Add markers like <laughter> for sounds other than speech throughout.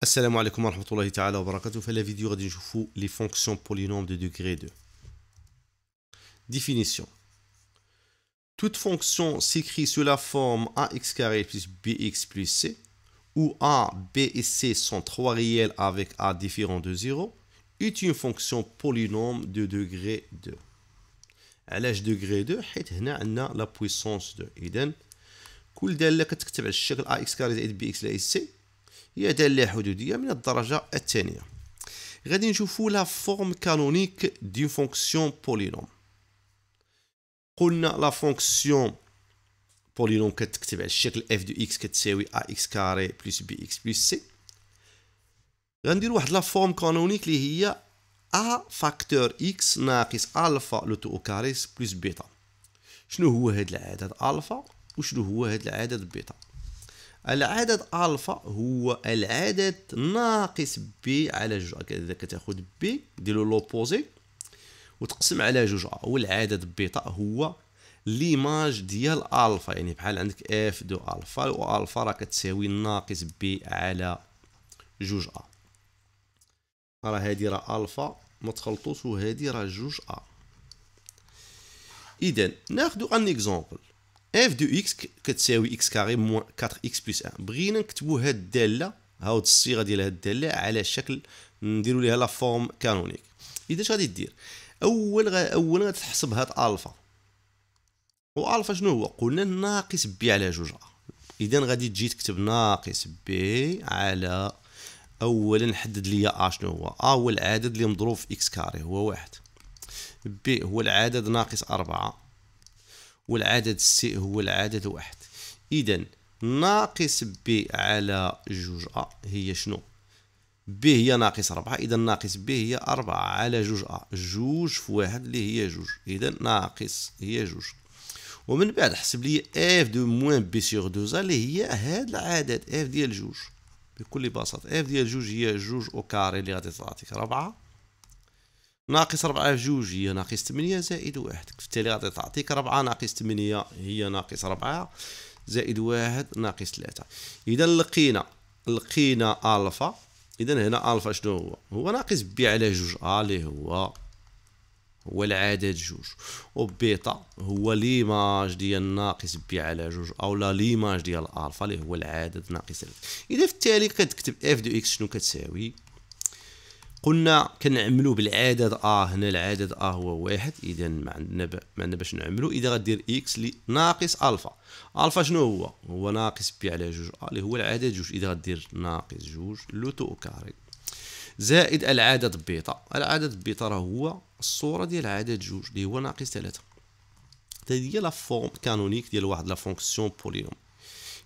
Assalamu alaikum wa rahmatullahi wa barakatuh. Fait la vidéo Radinjoufou les fonctions polynômes de degré 2. Définition Toute fonction s'écrit sous la forme ax plus bx plus c, où a, b et c sont trois réels avec a différent de 0, est une fonction polynôme de degré 2. À l'âge degré 2, la puissance de. C'est ce que je veux dire ax plus bx plus c. هي دالة حدودية من الدرجة الثانية غادي نشوفو لا فورم كانونيك دي فونكسيون بولينوم قلنا لا فونكسيون بولينوم كتكتب على الشكل اف دو اكس كتساوي ا اكس كاري بلس بي اكس بلس سي غندير واحد لا فورم كانونيك اللي هي ا فاكتور اكس ناقص الفا لو تو كاريس بلس بيتا شنو هو هاد العدد الفا وشنو هو هاد العدد بيتا العدد الفا هو العدد ناقص بي على جوج اذا كتاخد بي ديرو لوبوزي وتقسم على جوج ا والعدد بيتا هو ليماج ديال الفا يعني بحال عندك اف دو الفا والفا راه كتساوي ناقص بي على جوج ا راه هادي راه الفا ما تخلطوش وهادي راه جوج ا اذا ناخذ ان اكزومبل اف دو اكس كتساوي اكس كاري موان 4 اكس بلس 1 بغينا نكتبوا هاد الداله هاد الصيغه ديال هاد الداله على شكل نديروا ليها لا فورم كانونيك اذا اش غادي دير اول غا اولا غتحسب هاد الفا والفا شنو هو قلنا ناقص بي على جوج اذا غادي تجي تكتب ناقص بي على اولا نحدد ليا ا شنو هو ا هو العدد اللي مضروب في اكس كاري هو واحد بي هو العدد ناقص أربعة والعدد سي هو العدد واحد اذا ناقص ب على جوج ا هي شنو ب هي ناقص ربعة اذا ناقص ب هي أربعة على جوج ا جوج في واحد اللي هي جوج اذا ناقص هي جوج ومن بعد حسب لي اف دو موان بي سيغ دوزا اللي هي هاد العدد اف ديال جوج بكل بساطة اف ديال جوج هي جوج او كاري اللي غادي تعطيك ربعة ناقص ربعة في جوج هي ناقص 8 زائد واحد التالي غادي تعطيك ربعة ناقص 8 هي ناقص ربعة زائد واحد ناقص 3 إذا لقينا لقينا ألفا إذا هنا ألفا شنو هو؟ هو ناقص بي على جوج أ آه، اللي هو هو العدد جوج وبيتا هو ليماج ديال ناقص بي على جوج او لا ليماج ديال الفا اللي هو العدد ناقص 3 اذا في التالي كتكتب اف دو اكس شنو كتساوي قلنا كنعملوا بالعدد ا هنا العدد ا هو واحد اذا ما عندنا ب... ما عندنا باش نعملوا اذا غدير اكس لي ناقص الفا الفا شنو هو هو ناقص بي على جوج ا اللي هو العدد جوج اذا غدير ناقص جوج لوتو كاري زائد العدد بيتا العدد بيتا راه هو الصوره ديال العدد جوج اللي هو ناقص ثلاثة هذه هي لا فورم كانونيك ديال واحد لا فونكسيون بولينوم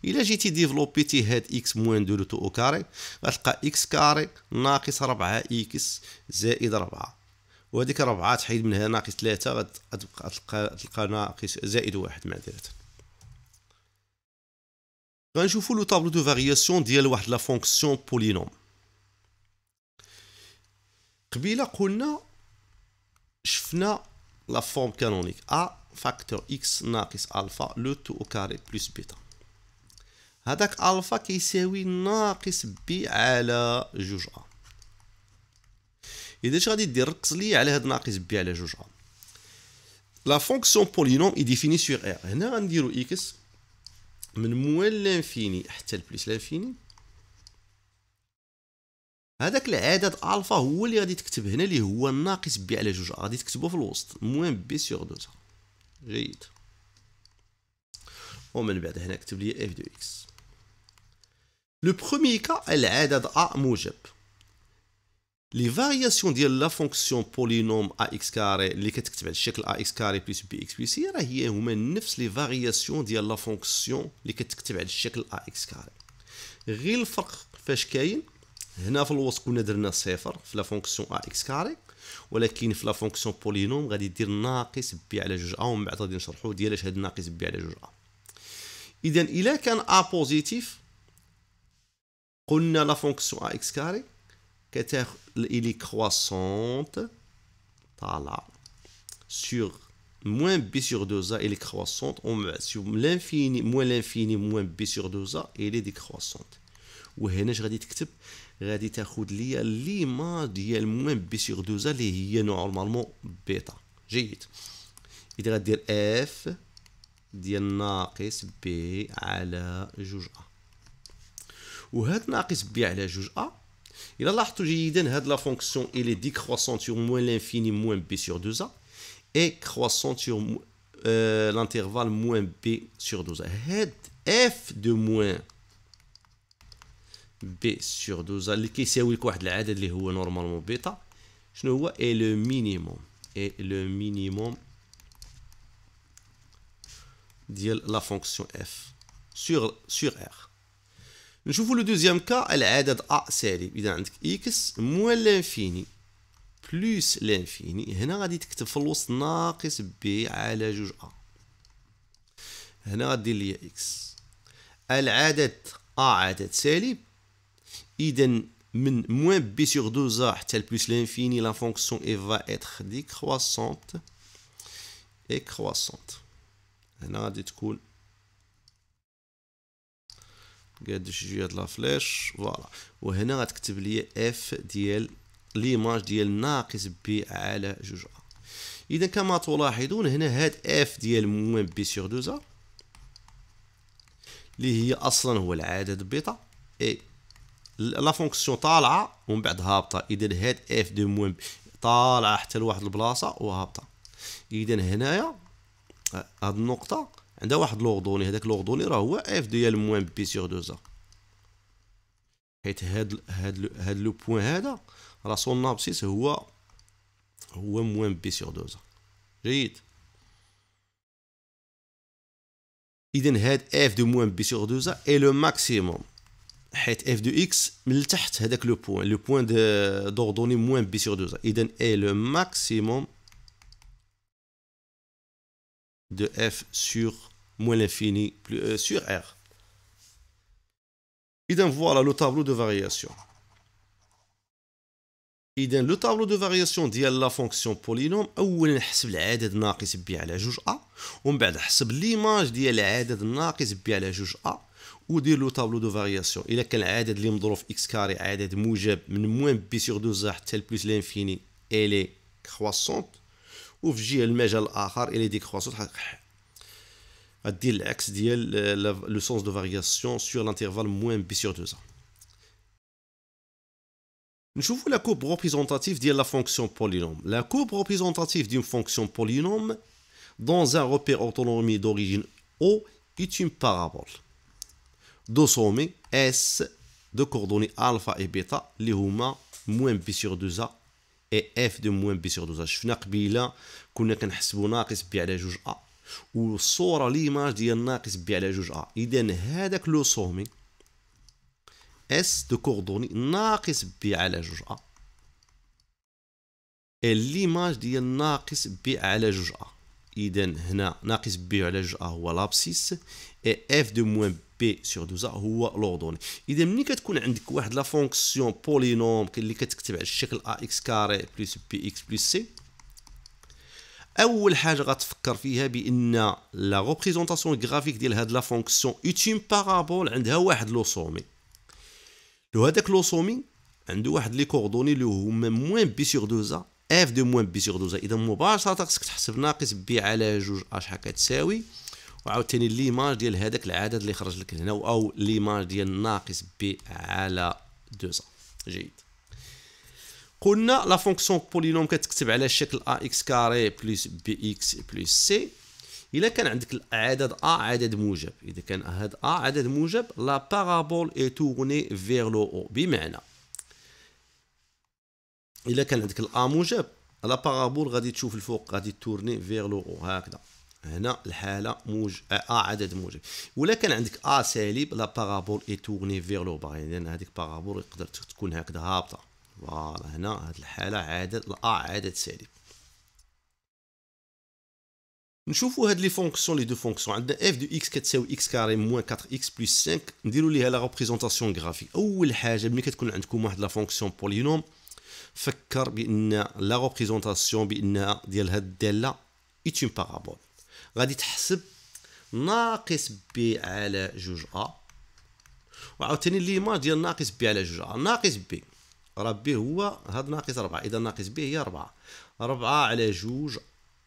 الا جيتي ديفلوبيتي هاد اكس موان دو لوتو او كاري غتلقى اكس كاري ناقص 4 اكس زائد 4 وهذيك 4 تحيد منها ناقص 3 غتبقى تلقى تلقى ناقص زائد 1 معذره غنشوفوا لو طابلو دو فارياسيون ديال واحد لا فونكسيون بولينوم قبيله قلنا شفنا لا فورم كانونيك ا فاكتور اكس ناقص الفا لو تو او كاري بلس بيتا هذاك الفا كيساوي ناقص بي على جوج ا اذا اش غادي دير ركز لي على هاد ناقص بي على جوج ا لا فونكسيون بولينوم اي ديفيني سور ار هنا غنديرو اكس من موال لانفيني حتى لبليس لانفيني هذاك العدد الفا هو اللي غادي تكتب هنا اللي هو ناقص بي على جوج ا غادي تكتبه في الوسط موان بي سيغ دوتا جيد ومن بعد هنا كتب لي اف دو اكس لو بروميي كا العدد ا موجب لي فارياسيون ديال لا فونكسيون بولينوم ا اكس كاري اللي كتكتب على الشكل ا اكس كاري بلس بي اكس بي سي راه هي هما نفس لي فارياسيون ديال لا فونكسيون اللي كتكتب على الشكل ا اكس كاري غير الفرق فاش كاين هنا في الوسط كنا درنا صفر في لا فونكسيون ا اكس كاري ولكن في لا فونكسيون بولينوم غادي دير ناقص بي على جوج ا ومن بعد غادي نشرحو ديالاش هاد ناقص بي على جوج ا اذا الا كان ا بوزيتيف On a la fonction ax carré elle est croissante voilà, sur moins b sur 2a elle est croissante sur l'infini moins l'infini moins b sur 2a elle est décroissante وهنا je vais تكتب غادي تاخذ ليا ليما ديال moins b sur 2a اللي هي نورمالمون بيتا جيد اذا f ديال ناقص b على جوج a et on a que la fonction est décroissante sur moins l'infini moins b sur 2a et croissante sur euh, l'intervalle moins b sur 2a. F de moins b sur 2a, ce qui est le minimum de la fonction f sur r. نشوفوا لو دوزيام كا العدد ا سالب اذا عندك اكس موان لانفيني بلوس لانفيني هنا غادي تكتب في الوسط ناقص بي على جوج ا هنا غدير ليا اكس العدد ا عدد سالب اذا من موان بي سيغ دوزا حتى لبلوس لانفيني لا فونكسيون اي فا اتخ ديكرواسونت اي كخواسونت هنا غادي تكون قادش جوج هاد لافليش فوالا وهنا غتكتب لي اف ديال ليماج ديال ناقص بي على جوج ا اذا كما تلاحظون هنا هاد اف ديال موان بي سور دوزا اللي هي اصلا هو العدد بيتا اي لا فونكسيون طالعه ومن بعد هابطه اذا هاد اف دو موان طالعه حتى لواحد البلاصه وهابطه اذا هنايا هاد النقطه عندها واحد لوغدوني هذاك لوغدوني راه هو اف ديال موان بي سيغ دو زا حيت هاد هاد هاد لو بوان هذا راه سون نابسيس هو هو موان بي سيغ دو زا جيد إذن هاد اف دو موان بي سيغ دو زا اي لو ماكسيموم حيت اف دو اكس من التحت هذاك لو بوان لو دو دوردوني موان بي سيغ دو زا إذن اي لو ماكسيموم de f sur moins l'infini sur R. Idem, voilà le tableau de variation. Idem, le tableau de variation ديال la fonction polynôme, la نحسب العدد ناقص بي على جوج ومن بعد نحسب ليماج ديال العدد ناقص بي على جوج a. ودير له طابلو دو فارياسيون الا كان العدد اللي اكس كاري عدد موجب من sur بي دو حتى لبلوس لانفيني croissante ou وفي le majal الاخر la est décroissante à dire euh, l'axe, le sens de variation sur l'intervalle moins b sur 2a. Nous avons la courbe représentative de la fonction polynôme. La courbe représentative d'une fonction polynôme dans un repère autonomie d'origine O est une parabole. De sommet S de coordonnées alpha et bêta, les homas moins b sur 2a et f de moins b sur 2a. Je vais vous dire que nous avons un peu de choses qui sont à la juge A. والصوره ليماج ديال ناقص بي على جوج ا اذا هذاك لو سومي اس دو كوردوني ناقص بي على جوج ا ليماج ديال ناقص بي على جوج ا اذا هنا ناقص بي على جوج ا هو لابسيس اي اف دو موان بي سور دوزا هو لوردوني اذا ملي كتكون عندك واحد لا فونكسيون بولينوم اللي كتكتب على الشكل ا اكس كاري بلس بي اكس بلس سي اول حاجه غتفكر فيها بان لا ريبريزونطاسيون غرافيك ديال هاد لا فونكسيون اوتيم بارابول عندها واحد لو سومي لو هذاك سومي عنده واحد لي كوردوني لو هما موان بي سور دوزا اف دو موان بي سور دوزا اذا مباشره خصك تحسب ناقص بي على جوج اش هكا تساوي وعاوتاني ليماج ديال هذاك العدد اللي خرج لك هنا او ليماج ديال ناقص بي على دوزا جيد قلنا لا فونكسيون بولينوم كتكتب على شكل ا اكس كاري بلس بي اكس بلس سي الا كان عندك عدد ا عدد موجب اذا كان هذا ا عدد موجب لا بارابول اي تورني فيغ لو او بمعنى الا كان عندك ا موجب لا بارابول غادي تشوف الفوق غادي تورني فيغ لو او هكذا هنا الحاله موج ا آه، عدد موجب ولا كان عندك ا سالب لا بارابول اي تورني فيغ لو با يعني هذيك بارابول يقدر تكون هكذا هابطه فوالا هنا هاد الحالة عدد الأ عدد سالب نشوفوا هاد لي فونكسيون لي دو فونكسيون عندنا اف دو اكس كتساوي اكس كاري موان 4 اكس بلس 5 نديروا ليها لا ريبريزونطاسيون غرافيك اول حاجه ملي كتكون عندكم واحد لا فونكسيون بولينوم فكر بان لا ريبريزونطاسيون بانها ديال هاد الداله ايت اون بارابول غادي تحسب ناقص بي على جوج ا وعاوتاني ليماج ديال ناقص بي على جوج ا ناقص بي راه به هو هاد ناقص ربعة إذا ناقص به هي ربعة ربعة على جوج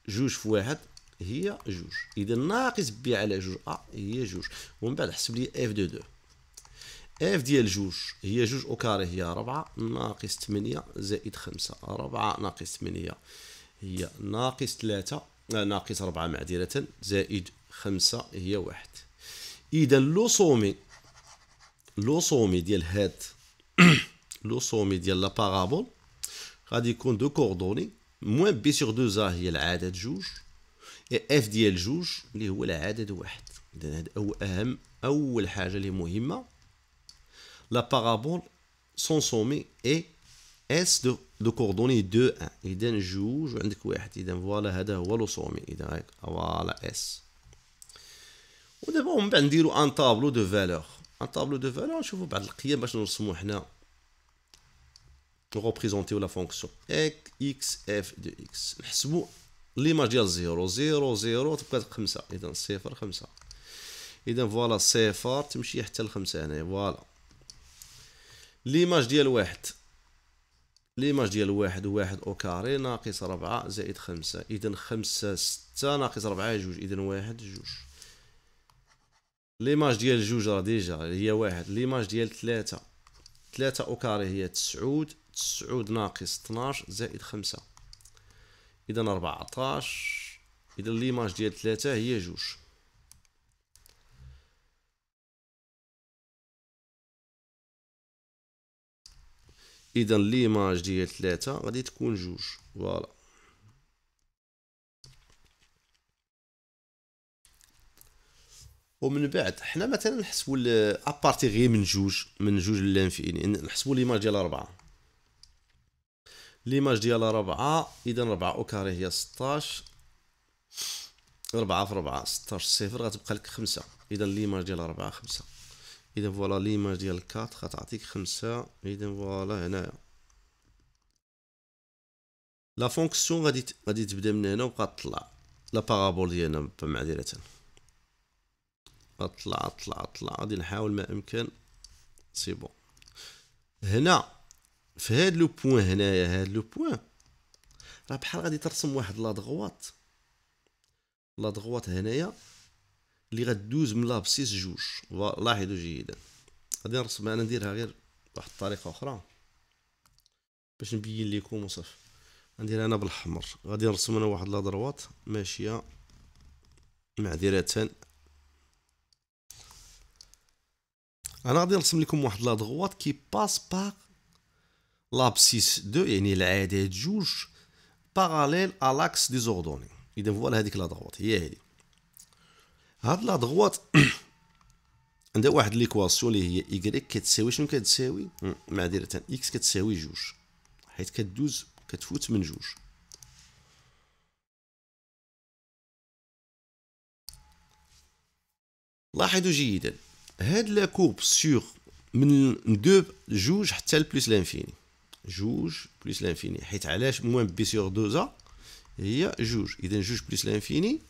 جوج في واحد هي جوج إذا ناقص به على جوج أ هي جوج ومن بعد حسب لي إف دو دو اف ديال جوج هي جوج او كاري هي ربعة ناقص تمنية زائد خمسة ربعة ناقص تمنية هي ناقص تلاتة آه، ناقص ربعة معذرة زائد خمسة هي واحد إذا لو صومي لو صومي ديال هاد لو سومي ديال لا بارابول غادي يكون دو كوردوني موان بي سور دو زا هي العدد جوج اف ديال جوج اللي هو العدد واحد اذا هاد هو اهم اول حاجه اللي مهمه لا بارابول سون سومي اي اس دو دو كوردوني دو ان اذا جوج وعندك واحد اذا فوالا هذا هو لو سومي اذا هيك فوالا اس ودابا من بعد نديرو ان طابلو دو فالور ان طابلو دو فالور نشوفو بعض القيم باش نرسمو حنا نغوبريزونتيو لا فونكسيون اكس اف دو اكس نحسبو ليماج ديال زيرو زيرو زيرو تبقى خمسة اذا صفر خمسة اذا فوالا صفر تمشي حتى لخمسة هنايا فوالا ليماج ديال واحد ليماج ديال واحد واحد او كاري ناقص ربعة زائد خمسة اذا خمسة ستة ناقص ربعة جوج اذا واحد جوج ليماج ديال جوج راه ديجا هي واحد ليماج ديال ثلاثة ثلاثة او كاري هي تسعود تسعود ناقص 12 زائد خمسة إذا 14 إذا ليماج ديال تلاتة هي جوج إذا ليماج ديال تلاتة غادي تكون جوج فوالا ومن بعد حنا مثلا نحسبو ابارتي غير من جوج من جوج للانفيني نحسبو ليماج ديال أربعة ليماج ديالها ربعة اذا ربعة او كاري هي ستاش ربعة في ربعة ستاش صفر غتبقى لك خمسة اذا ليماج ديالها ربعة خمسة اذا فوالا ليماج ديال كات غتعطيك خمسة اذا فوالا هنايا لا فونكسيون غادي غادي تبدا من هنا وبقى طلع لا بارابول ديالنا معذره اطلع اطلع اطلع غادي نحاول ما امكن سي بون هنا في هاد لو بوين هنايا هاد لو بوين راه بحال غادي ترسم واحد لا دغوات لا دغوات هنايا اللي غدوز من لابسيس جوج لاحظوا جيدا غادي نرسم انا نديرها غير بواحد الطريقه اخرى باش نبين لكم وصف غندير انا بالاحمر غادي نرسم انا واحد لا دروات ماشيه معذره انا غادي نرسم لكم واحد لا دغوات كي باس باغ لابسيس دو يعني العدد جوج باراليل الاكس ديزوردوني اذا فوالا هذيك لا دغوات هي هذه هاد لا دغوات عندها واحد ليكواسيون اللي هي ايكغيك كتساوي شنو كتساوي معذره اكس كتساوي جوج حيت كدوز كتفوت من جوج لاحظوا جيدا هاد لا كورب سور من دو جوج حتى لبلوس لانفيني Jouge plus l'infini h moins b sur a il y a juge juge plus l'infini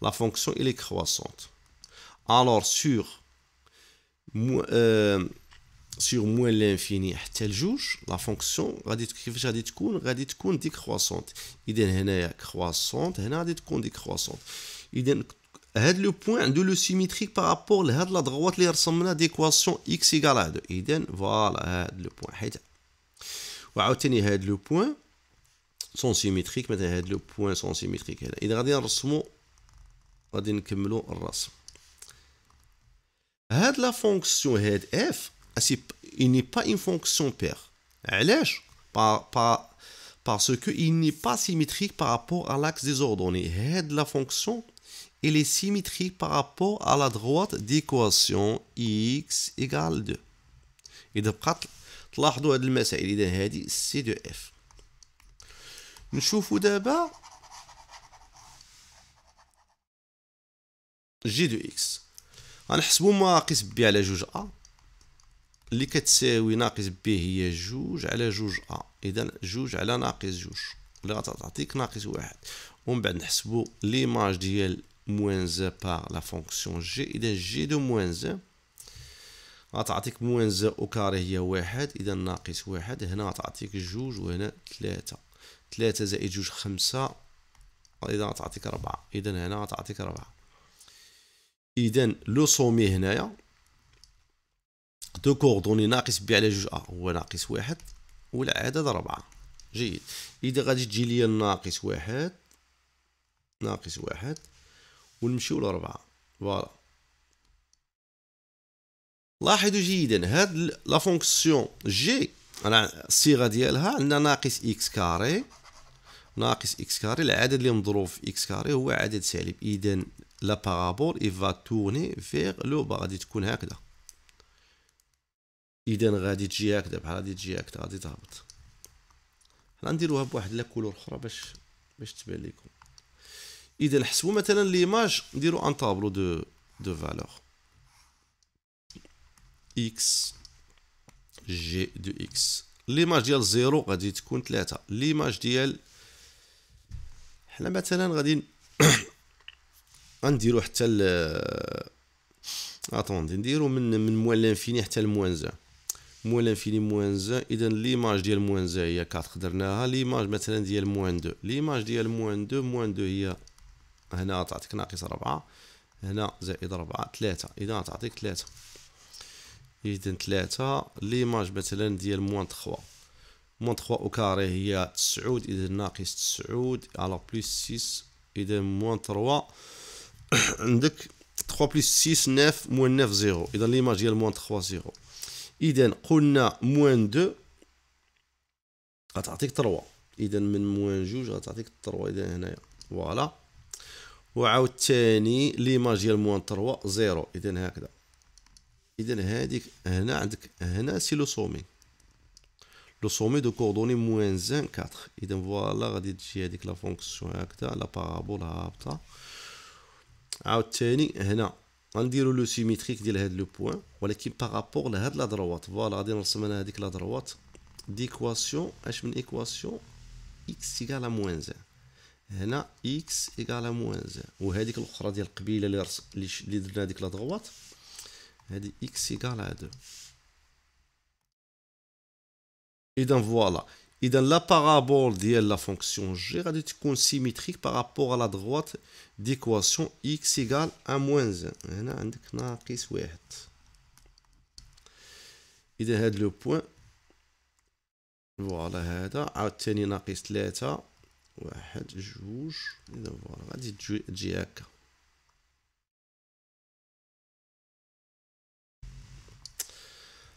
la fonction est croissante alors sur euh, sur moins l'infini tel juge la fonction radicule radicule radicule décroissante il est héna est croissante elle radicule décroissante il est le point de le symétrique par rapport à la droite les à d'équation x égale à 2. il voilà. val le point tel on va obtenir le point. Ils sont symétriques, mais le point sont symétriques. Il y a des racines. Il y a des racines. la fonction f, il n'est pas une fonction paire. Elle est Parce qu'il n'est pas symétrique par rapport à l'axe des ordonnées. Red la fonction, est symétrique par rapport à la droite d'équation x égale 2. تلاحظوا هاد المسائل اذا هادي سي دو اف نشوفوا دابا جي دو اكس غنحسبوا ناقص بي على جوج ا اللي كتساوي ناقص بي هي جوج على جوج ا اذا جوج على ناقص جوج اللي غتعطيك ناقص واحد ومن بعد نحسبوا ليماج ديال موان زا بار لا فونكسيون جي اذا جي دو موان زا غتعطيك موان زائد او كاري هي واحد اذا ناقص واحد هنا غتعطيك جوج وهنا ثلاثة ثلاثة زائد جوج خمسة اذا غتعطيك ربعة اذا هنا غتعطيك ربعة اذا لو سومي هنايا دو كوردوني ناقص بي على جوج ا هو ناقص واحد والعدد ربعة جيد اذا غادي تجي ليا ناقص واحد ناقص واحد ونمشيو لربعة فوالا لاحظوا جيدا هاد لا فونكسيون جي انا الصيغه ديالها عندنا ناقص اكس كاري ناقص اكس كاري العدد اللي مضروب في اكس كاري هو عدد سالب اذا لا بارابول فا توني فيغ لو غادي تكون هكذا اذا غادي تجي هكذا بحال غادي تجي هكذا غادي تهبط حنا نديروها بواحد لا كولور اخرى باش باش تبان لكم اذا حسبوا مثلا ليماج نديرو ان طابلو دو دو فالور اكس جي دو اكس ليماج ديال زيرو غادي تكون ثلاثة ليماج ديال حنا مثلا غادي غنديرو حتى ل اتوندي نديرو من من موان لانفيني حتى لموان زان موان لانفيني موان زان اذا ليماج ديال موان زان هي 4 درناها ليماج مثلا ديال موان دو ليماج ديال موان دو موان دو هي هنا تعطيك ناقص ربعة هنا زائد ربعة ثلاثة اذا تعطيك ثلاثة اذا ثلاثة ليماج مثلا ديال موان تخوا موان تخوا او كاري هي تسعود اذا ناقص تسعود على بليس سيس اذا موان تروا <coughs> عندك تخوا بليس سيس ناف موان ناف زيرو اذا ليماج ديال موان تخوا زيرو اذا قلنا موان دو غتعطيك تروا اذا من موان جوج غتعطيك تروا اذا هنايا فوالا وعاوتاني ليماج ديال موان تروا زيرو اذا هكذا اذا هذيك هنا عندك هنا سي لو سومي لو سومي دو كوردوني موان زان كاتخ اذا فوالا غادي تجي هذيك لا فونكسيون هكذا لا بارابول هابطه عاوتاني هنا غنديرو لو سيميتريك ديال هاد لو بوين ولكن بارابور لهاد لا دروات فوالا غادي نرسم انا هذيك لا دروات ديكواسيون اش من ايكواسيون اكس ايكال موان زان هنا اكس ايكال موان زان وهذيك الاخرى ديال قبيله اللي اللي درنا هذيك لا دروات Elle dit x égale à 2. Et donc voilà. Et dans la parabole de la fonction g, elle dit qu'on symétrique par rapport à la droite d'équation x égale à moins 1. Et dans le point, voilà, elle a 3, 1, 2, voilà, elle dit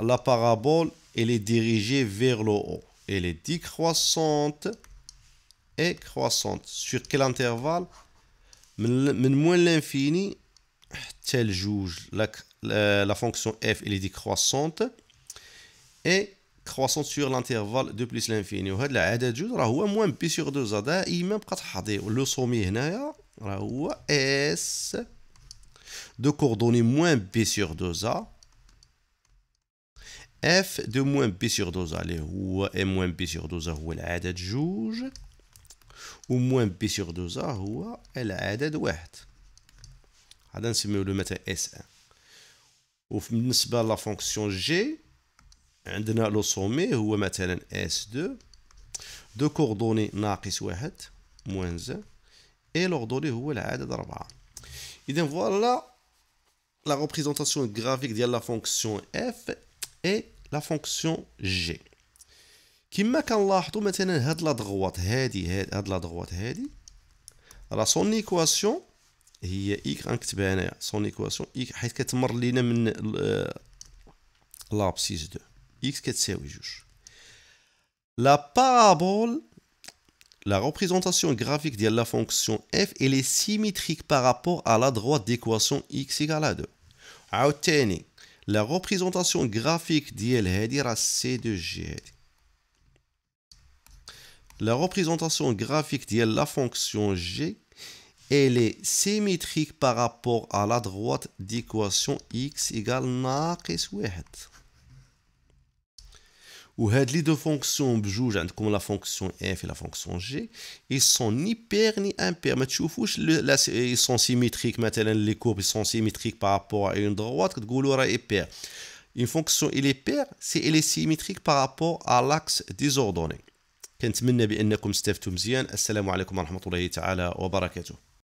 La parabole, elle est dirigée vers le haut. Elle est décroissante et croissante. Sur quel intervalle moins l'infini tel juge. la, fonction f est décroissante et croissante sur l'intervalle de plus l'infini وهذا العدد جوج راه هو moins pi sur 2 دائما بقات حاضر لو سومي هنايا راه هو s de coordonnées moins b sur 2a, f de moins b sur 2a, les est moins b sur 2a, ou la de jouge, ou moins b sur 2a, ou la adad ouert. Adam se met le mettre S1. Ou la fonction g, le sommet سومي هو مثلا S2 دو كوردوني ناقص واحد et l'ordre est هو العدد 4 et donc voilà la représentation graphique de la fonction f et la fonction g. كما كنلاحظوا مثلا droite, لا دغوات la هاد, لا دغوات هادي راه سون هي حيت كتمر لينا من 2 اكس جوج لا parabole, la représentation graphique de la fonction f est symétrique par rapport à la droite d'équation x égale à 2. La représentation graphique graphique la fonction g est symétrique par rapport à la droite d'équation x égale à et les deux fonctions comme la fonction f et la fonction g, ne sont ni paires ni impairs. ما تشوفوش ils sont symétriques مثلا les courbes sont symétriques par rapport à une droite تقولوا est paire. Une fonction est paire si elle est symétrique par rapport à l'axe désordonné. Je